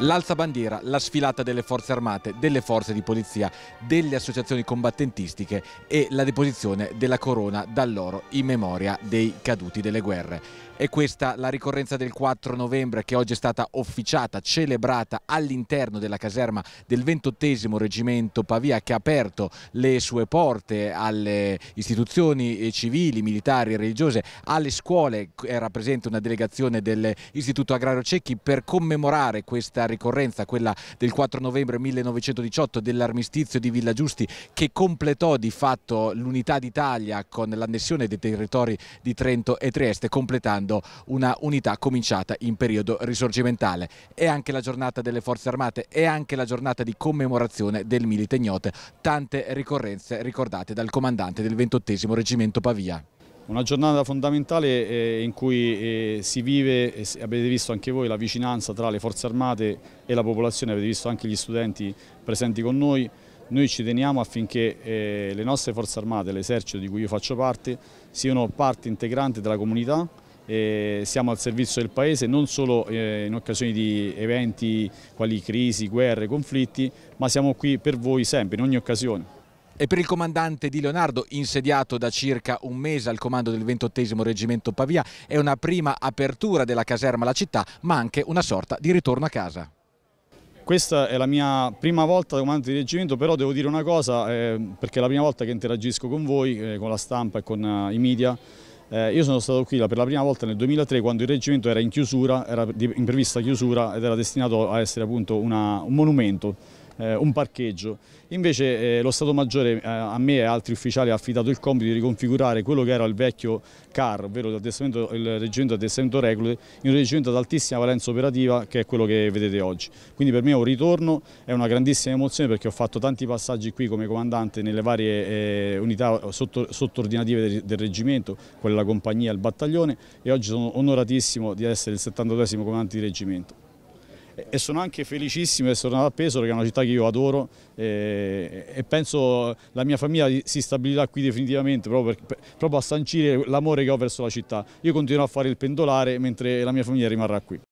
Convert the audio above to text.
l'alzabandiera, la sfilata delle forze armate, delle forze di polizia, delle associazioni combattentistiche e la deposizione della corona dall'oro in memoria dei caduti delle guerre. E questa la ricorrenza del 4 novembre che oggi è stata officiata, celebrata all'interno della caserma del 28 Reggimento Pavia che ha aperto le sue porte alle istituzioni civili, militari, religiose, alle scuole. Era presente una delegazione dell'Istituto Agrario Cecchi per commemorare questa ricorrenza, quella del 4 novembre 1918 dell'armistizio di Villa Giusti che completò di fatto l'unità d'Italia con l'annessione dei territori di Trento e Trieste, completando una unità cominciata in periodo risorgimentale. È anche la giornata delle forze armate, è anche la giornata di commemorazione del Milite Ignote, tante ricorrenze ricordate dal comandante del 28 reggimento Pavia. Una giornata fondamentale eh, in cui eh, si vive, avete visto anche voi, la vicinanza tra le forze armate e la popolazione, avete visto anche gli studenti presenti con noi. Noi ci teniamo affinché eh, le nostre forze armate, l'esercito di cui io faccio parte, siano parte integrante della comunità, siamo al servizio del Paese non solo in occasione di eventi quali crisi, guerre, conflitti, ma siamo qui per voi sempre, in ogni occasione. E per il comandante Di Leonardo, insediato da circa un mese al comando del 28 Reggimento Pavia, è una prima apertura della caserma alla città, ma anche una sorta di ritorno a casa. Questa è la mia prima volta da comandante di reggimento, però devo dire una cosa, eh, perché è la prima volta che interagisco con voi, eh, con la stampa e con eh, i media. Eh, io sono stato qui per la prima volta nel 2003 quando il reggimento era in chiusura, era in prevista chiusura ed era destinato a essere appunto una, un monumento eh, un parcheggio. Invece eh, lo Stato Maggiore eh, a me e altri ufficiali ha affidato il compito di riconfigurare quello che era il vecchio CAR, ovvero il reggimento di addestramento reclute, in un reggimento ad altissima valenza operativa che è quello che vedete oggi. Quindi per me è un ritorno, è una grandissima emozione perché ho fatto tanti passaggi qui come comandante nelle varie eh, unità sottordinative del, del reggimento, quella compagnia, il battaglione e oggi sono onoratissimo di essere il 72 comandante di reggimento e sono anche felicissimo di essere tornato a Pesaro che è una città che io adoro e, e penso la mia famiglia si stabilirà qui definitivamente proprio, per, proprio a sancire l'amore che ho verso la città. Io continuo a fare il pendolare mentre la mia famiglia rimarrà qui.